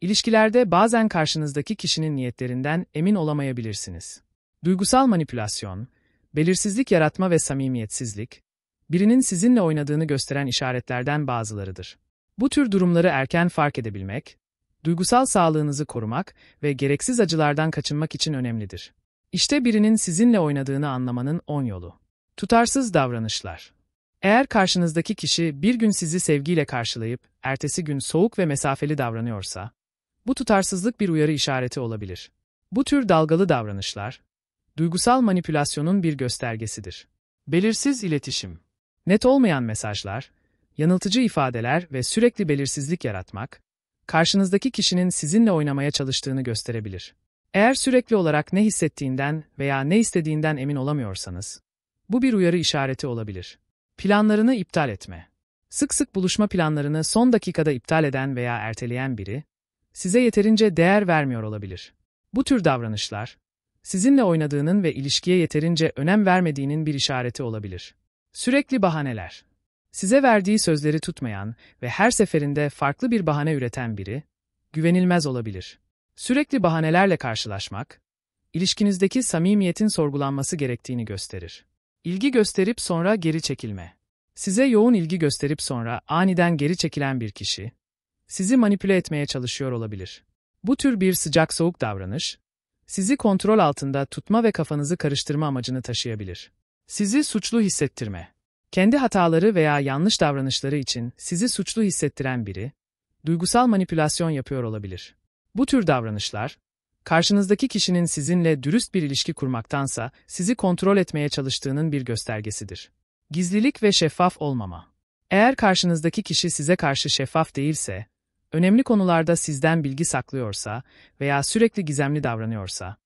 İlişkilerde bazen karşınızdaki kişinin niyetlerinden emin olamayabilirsiniz. Duygusal manipülasyon, belirsizlik yaratma ve samimiyetsizlik, birinin sizinle oynadığını gösteren işaretlerden bazılarıdır. Bu tür durumları erken fark edebilmek, duygusal sağlığınızı korumak ve gereksiz acılardan kaçınmak için önemlidir. İşte birinin sizinle oynadığını anlamanın 10 yolu. Tutarsız davranışlar. Eğer karşınızdaki kişi bir gün sizi sevgiyle karşılayıp ertesi gün soğuk ve mesafeli davranıyorsa, bu tutarsızlık bir uyarı işareti olabilir. Bu tür dalgalı davranışlar, duygusal manipülasyonun bir göstergesidir. Belirsiz iletişim Net olmayan mesajlar, yanıltıcı ifadeler ve sürekli belirsizlik yaratmak, karşınızdaki kişinin sizinle oynamaya çalıştığını gösterebilir. Eğer sürekli olarak ne hissettiğinden veya ne istediğinden emin olamıyorsanız, bu bir uyarı işareti olabilir. Planlarını iptal etme Sık sık buluşma planlarını son dakikada iptal eden veya erteleyen biri, size yeterince değer vermiyor olabilir. Bu tür davranışlar, sizinle oynadığının ve ilişkiye yeterince önem vermediğinin bir işareti olabilir. Sürekli bahaneler. Size verdiği sözleri tutmayan ve her seferinde farklı bir bahane üreten biri, güvenilmez olabilir. Sürekli bahanelerle karşılaşmak, ilişkinizdeki samimiyetin sorgulanması gerektiğini gösterir. İlgi gösterip sonra geri çekilme. Size yoğun ilgi gösterip sonra aniden geri çekilen bir kişi, sizi manipüle etmeye çalışıyor olabilir. Bu tür bir sıcak-soğuk davranış, sizi kontrol altında tutma ve kafanızı karıştırma amacını taşıyabilir. Sizi suçlu hissettirme. Kendi hataları veya yanlış davranışları için sizi suçlu hissettiren biri, duygusal manipülasyon yapıyor olabilir. Bu tür davranışlar, karşınızdaki kişinin sizinle dürüst bir ilişki kurmaktansa sizi kontrol etmeye çalıştığının bir göstergesidir. Gizlilik ve şeffaf olmama. Eğer karşınızdaki kişi size karşı şeffaf değilse, önemli konularda sizden bilgi saklıyorsa veya sürekli gizemli davranıyorsa,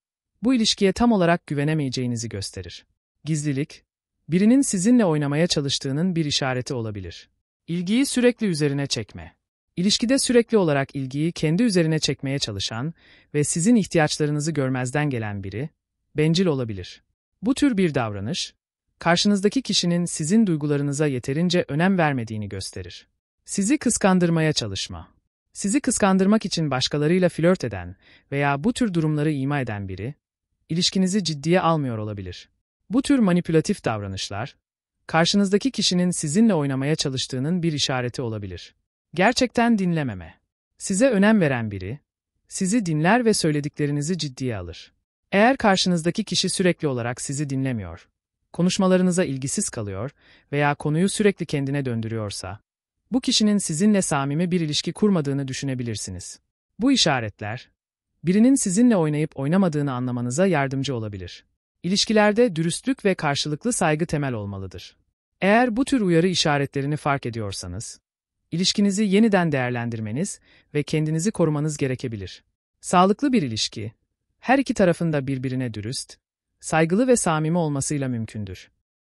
bu ilişkiye tam olarak güvenemeyeceğinizi gösterir. Gizlilik, birinin sizinle oynamaya çalıştığının bir işareti olabilir. İlgiyi sürekli üzerine çekme. İlişkide sürekli olarak ilgiyi kendi üzerine çekmeye çalışan ve sizin ihtiyaçlarınızı görmezden gelen biri, bencil olabilir. Bu tür bir davranış, karşınızdaki kişinin sizin duygularınıza yeterince önem vermediğini gösterir. Sizi kıskandırmaya çalışma. Sizi kıskandırmak için başkalarıyla flört eden veya bu tür durumları ima eden biri, ilişkinizi ciddiye almıyor olabilir. Bu tür manipülatif davranışlar, karşınızdaki kişinin sizinle oynamaya çalıştığının bir işareti olabilir. Gerçekten dinlememe. Size önem veren biri, sizi dinler ve söylediklerinizi ciddiye alır. Eğer karşınızdaki kişi sürekli olarak sizi dinlemiyor, konuşmalarınıza ilgisiz kalıyor veya konuyu sürekli kendine döndürüyorsa, bu kişinin sizinle samimi bir ilişki kurmadığını düşünebilirsiniz. Bu işaretler, birinin sizinle oynayıp oynamadığını anlamanıza yardımcı olabilir. İlişkilerde dürüstlük ve karşılıklı saygı temel olmalıdır. Eğer bu tür uyarı işaretlerini fark ediyorsanız, ilişkinizi yeniden değerlendirmeniz ve kendinizi korumanız gerekebilir. Sağlıklı bir ilişki, her iki tarafın da birbirine dürüst, saygılı ve samimi olmasıyla mümkündür.